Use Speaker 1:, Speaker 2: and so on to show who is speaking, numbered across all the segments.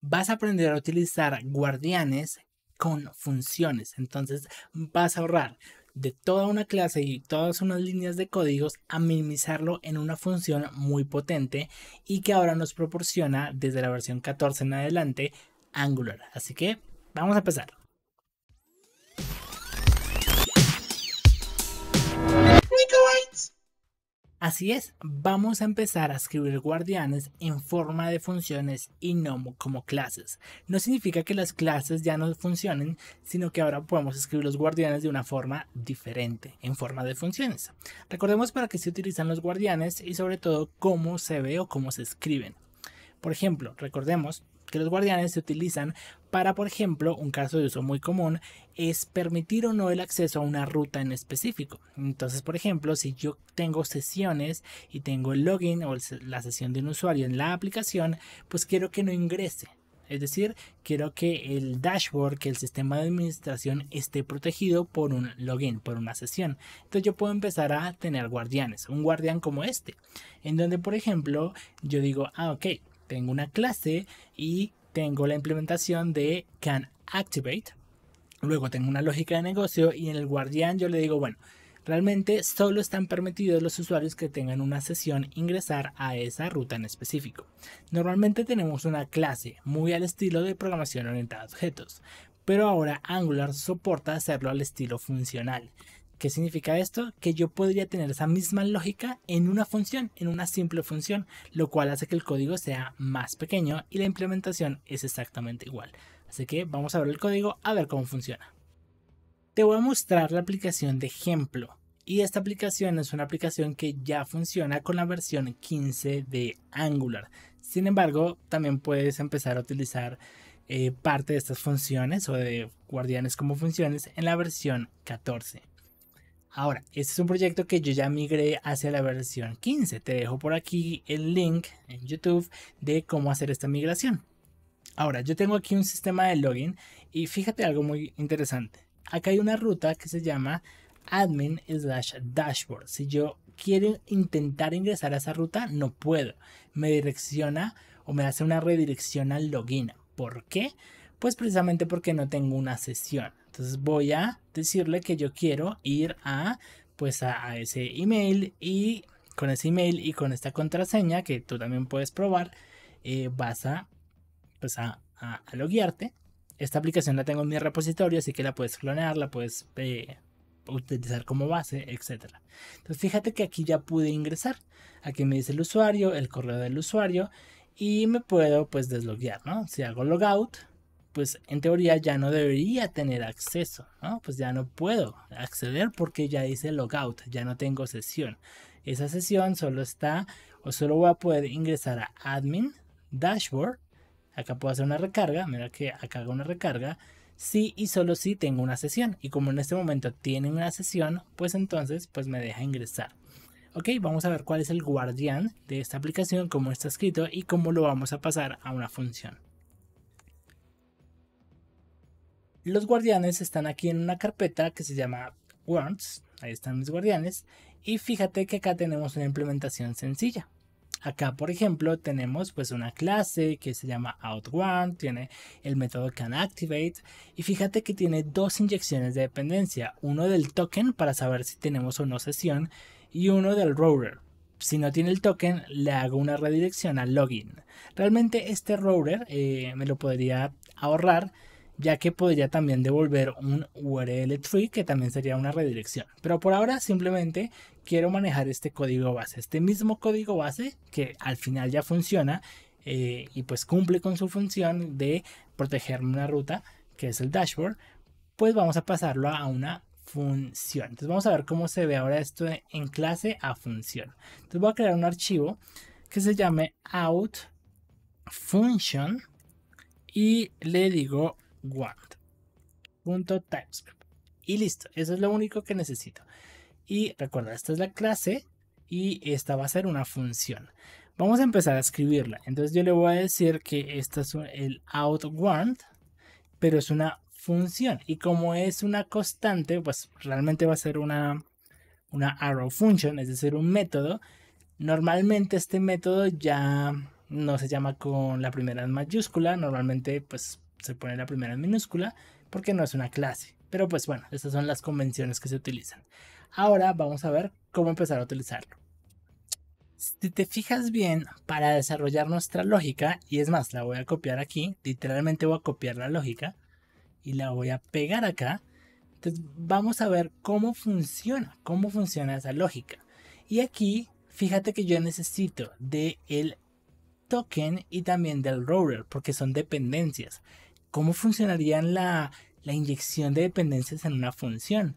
Speaker 1: vas a aprender a utilizar guardianes con funciones. Entonces vas a ahorrar de toda una clase y todas unas líneas de códigos a minimizarlo en una función muy potente y que ahora nos proporciona desde la versión 14 en adelante Angular. Así que vamos a empezar. Así es, vamos a empezar a escribir guardianes en forma de funciones y no como clases. No significa que las clases ya no funcionen, sino que ahora podemos escribir los guardianes de una forma diferente, en forma de funciones. Recordemos para qué se utilizan los guardianes y sobre todo cómo se ve o cómo se escriben. Por ejemplo, recordemos que los guardianes se utilizan para, por ejemplo, un caso de uso muy común es permitir o no el acceso a una ruta en específico. Entonces, por ejemplo, si yo tengo sesiones y tengo el login o la sesión de un usuario en la aplicación, pues quiero que no ingrese. Es decir, quiero que el dashboard, que el sistema de administración esté protegido por un login, por una sesión. Entonces yo puedo empezar a tener guardianes, un guardián como este, en donde por ejemplo yo digo, ah, ok, tengo una clase y tengo la implementación de can activate. Luego tengo una lógica de negocio y en el guardián yo le digo, bueno, realmente solo están permitidos los usuarios que tengan una sesión ingresar a esa ruta en específico. Normalmente tenemos una clase muy al estilo de programación orientada a objetos, pero ahora Angular soporta hacerlo al estilo funcional. ¿Qué significa esto? Que yo podría tener esa misma lógica en una función, en una simple función, lo cual hace que el código sea más pequeño y la implementación es exactamente igual. Así que vamos a ver el código a ver cómo funciona. Te voy a mostrar la aplicación de ejemplo. Y esta aplicación es una aplicación que ya funciona con la versión 15 de Angular. Sin embargo, también puedes empezar a utilizar eh, parte de estas funciones o de guardianes como funciones en la versión 14. Ahora, este es un proyecto que yo ya migré hacia la versión 15. Te dejo por aquí el link en YouTube de cómo hacer esta migración. Ahora, yo tengo aquí un sistema de login y fíjate algo muy interesante. Acá hay una ruta que se llama admin slash dashboard. Si yo quiero intentar ingresar a esa ruta, no puedo. Me direcciona o me hace una redirección al login. ¿Por qué? Pues precisamente porque no tengo una sesión. Entonces voy a decirle que yo quiero ir a pues a, ese email y con ese email y con esta contraseña que tú también puedes probar eh, vas a pues a, loguearte. Esta aplicación la tengo en mi repositorio, así que la puedes clonear, la puedes eh, utilizar como base, etc. Entonces fíjate que aquí ya pude ingresar. Aquí me dice el usuario, el correo del usuario y me puedo pues desloguear, ¿no? Si hago logout, pues en teoría ya no debería tener acceso, ¿no? Pues ya no puedo acceder porque ya dice logout, ya no tengo sesión. Esa sesión solo está o solo voy a poder ingresar a admin, dashboard, acá puedo hacer una recarga, mira que acá hago una recarga, sí y solo si sí tengo una sesión. Y como en este momento tienen una sesión, pues entonces pues me deja ingresar. Ok, vamos a ver cuál es el guardián de esta aplicación, cómo está escrito y cómo lo vamos a pasar a una función. Los guardianes están aquí en una carpeta que se llama wards Ahí están mis guardianes. Y fíjate que acá tenemos una implementación sencilla. Acá, por ejemplo, tenemos pues una clase que se llama OutWarn, tiene el método CanActivate y fíjate que tiene dos inyecciones de dependencia, uno del token para saber si tenemos o no sesión y uno del router. Si no tiene el token, le hago una redirección al login. Realmente este router eh, me lo podría ahorrar ya que podría también devolver un URL tree que también sería una redirección. Pero por ahora simplemente quiero manejar este código base, este mismo código base que al final ya funciona eh, y pues cumple con su función de protegerme una ruta que es el dashboard, pues vamos a pasarlo a una función. Entonces vamos a ver cómo se ve ahora esto en clase a función. Entonces voy a crear un archivo que se llame out function y le digo .typescript Y listo, eso es lo único que necesito. Y recuerda, esta es la clase y esta va a ser una función. Vamos a empezar a escribirla. Entonces yo le voy a decir que esta es el outWant, pero es una función. Y como es una constante, pues realmente va a ser una, una arrow function, es decir, un método. Normalmente este método ya no se llama con la primera mayúscula, normalmente pues se pone la primera en minúscula porque no es una clase. Pero pues bueno, estas son las convenciones que se utilizan. Ahora vamos a ver cómo empezar a utilizarlo. Si te fijas bien, para desarrollar nuestra lógica, y es más, la voy a copiar aquí, literalmente voy a copiar la lógica y la voy a pegar acá. Entonces vamos a ver cómo funciona, cómo funciona esa lógica. Y aquí, fíjate que yo necesito de token y también del roller, porque son dependencias cómo funcionaría la, inyección de dependencias en una función.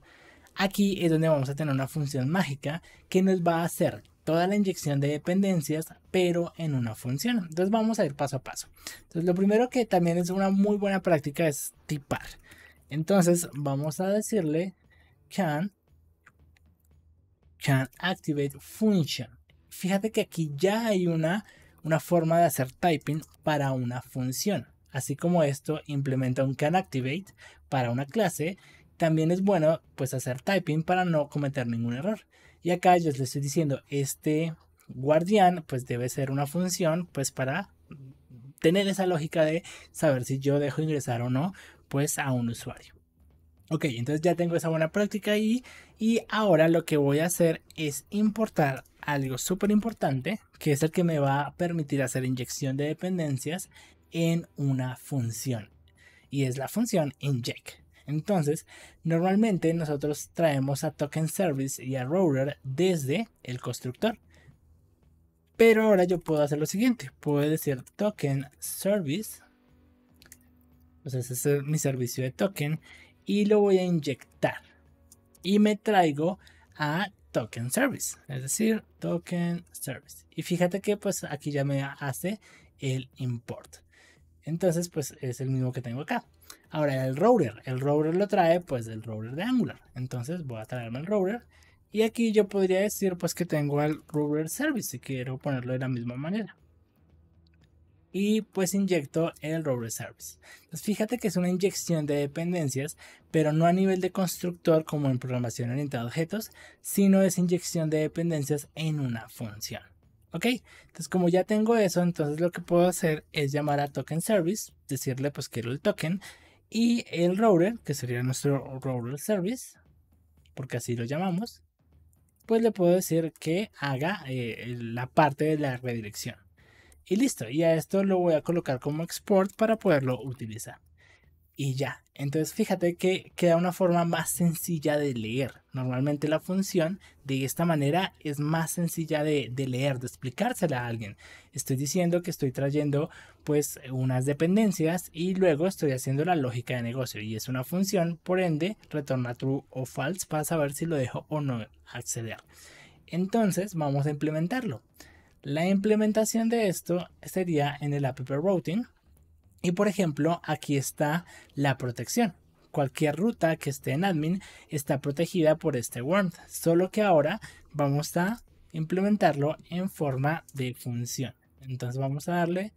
Speaker 1: Aquí es donde vamos a tener una función mágica que nos va a hacer toda la inyección de dependencias, pero en una función. Entonces vamos a ir paso a paso. Entonces lo primero que también es una muy buena práctica es tipar. Entonces vamos a decirle can can activate function. Fíjate que aquí ya hay una, una forma de hacer typing para una función. Así como esto implementa un can activate para una clase, también es bueno pues hacer typing para no cometer ningún error. Y acá yo les estoy diciendo, este guardián pues debe ser una función pues para tener esa lógica de saber si yo dejo ingresar o no pues a un usuario. Ok, entonces ya tengo esa buena práctica ahí y ahora lo que voy a hacer es importar algo súper importante que es el que me va a permitir hacer inyección de dependencias en una función. Y es la función inject. Entonces, normalmente nosotros traemos a token service y a router desde el constructor. Pero ahora yo puedo hacer lo siguiente. Puedo decir token service. Pues ese es mi servicio de token. Y lo voy a inyectar. Y me traigo a token service. Es decir, token service. Y fíjate que pues aquí ya me hace el import. Entonces, pues es el mismo que tengo acá. Ahora el router, el router lo trae pues del router de Angular. Entonces voy a traerme el router y aquí yo podría decir pues que tengo el router service si quiero ponerlo de la misma manera. Y pues inyecto el router service. Entonces fíjate que es una inyección de dependencias, pero no a nivel de constructor como en programación orientada a objetos, sino es inyección de dependencias en una función. Ok, entonces como ya tengo eso, entonces lo que puedo hacer es llamar a token service, decirle pues quiero el token y el router, que sería nuestro router service, porque así lo llamamos, pues le puedo decir que haga eh, la parte de la redirección. Y listo, y a esto lo voy a colocar como export para poderlo utilizar y ya. Entonces fíjate que queda una forma más sencilla de leer. Normalmente la función de esta manera es más sencilla de, leer, de explicársela a alguien. Estoy diciendo que estoy trayendo pues unas dependencias y luego estoy haciendo la lógica de negocio y es una función, por ende, retorna true o false para saber si lo dejo o no acceder. Entonces vamos a implementarlo. La implementación de esto sería en el app routing y por ejemplo, aquí está la protección. Cualquier ruta que esté en admin está protegida por este worm, solo que ahora vamos a implementarlo en forma de función. Entonces vamos a darle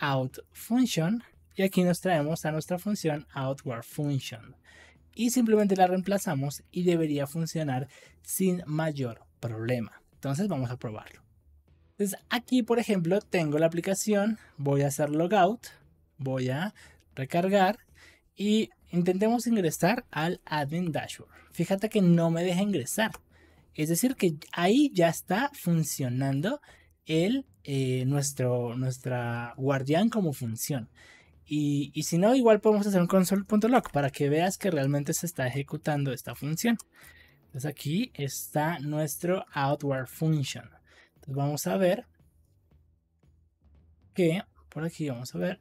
Speaker 1: out function y aquí nos traemos a nuestra función outward function y simplemente la reemplazamos y debería funcionar sin mayor problema. Entonces vamos a probarlo. Entonces aquí por ejemplo tengo la aplicación, voy a hacer logout voy a recargar y intentemos ingresar al admin dashboard. Fíjate que no me deja ingresar. Es decir, que ahí ya está funcionando el, eh, nuestro, nuestra guardián como función. Y, y, si no, igual podemos hacer un console.log para que veas que realmente se está ejecutando esta función. Entonces aquí está nuestro outward function. Entonces vamos a ver que por aquí vamos a ver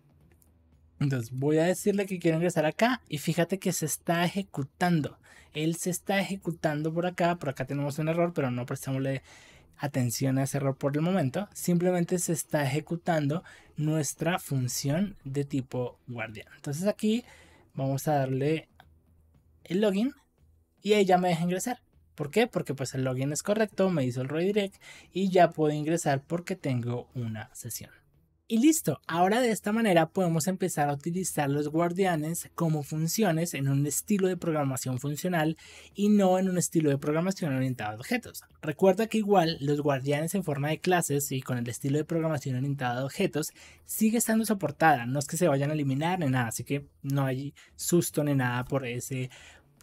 Speaker 1: entonces voy a decirle que quiero ingresar acá y fíjate que se está ejecutando. Él se está ejecutando por acá, por acá tenemos un error, pero no prestamosle atención a ese error por el momento. Simplemente se está ejecutando nuestra función de tipo guardián. Entonces aquí vamos a darle el login y ella ya me deja ingresar. ¿Por qué? Porque pues el login es correcto, me hizo el redirect y ya puedo ingresar porque tengo una sesión. Y listo, ahora de esta manera podemos empezar a utilizar los guardianes como funciones en un estilo de programación funcional y no en un estilo de programación orientado a objetos. Recuerda que igual los guardianes en forma de clases y con el estilo de programación orientado a objetos sigue estando soportada, no es que se vayan a eliminar ni nada, así que no hay susto ni nada por ese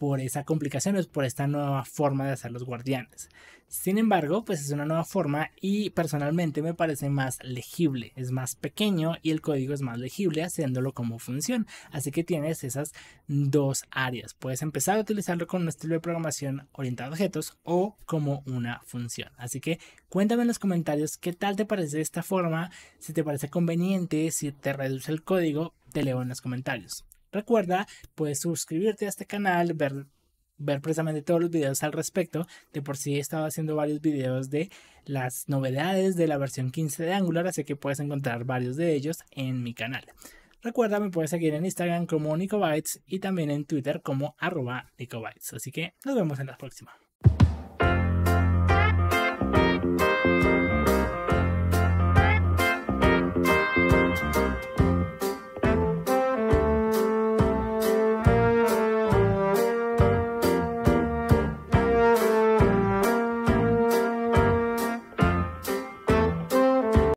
Speaker 1: por esa complicación, es por esta nueva forma de hacer los guardianes. Sin embargo, pues es una nueva forma y personalmente me parece más legible, es más pequeño y el código es más legible haciéndolo como función. Así que tienes esas dos áreas. Puedes empezar a utilizarlo con un estilo de programación orientado a objetos o como una función. Así que cuéntame en los comentarios qué tal te parece esta forma, si te parece conveniente, si te reduce el código, te leo en los comentarios. Recuerda, puedes suscribirte a este canal, ver, ver precisamente todos los videos al respecto. De por sí he estado haciendo varios videos de las novedades de la versión 15 de Angular, así que puedes encontrar varios de ellos en mi canal. Recuerda, me puedes seguir en Instagram como Nicobytes y también en Twitter como arroba Nicobytes. Así que nos vemos en la próxima.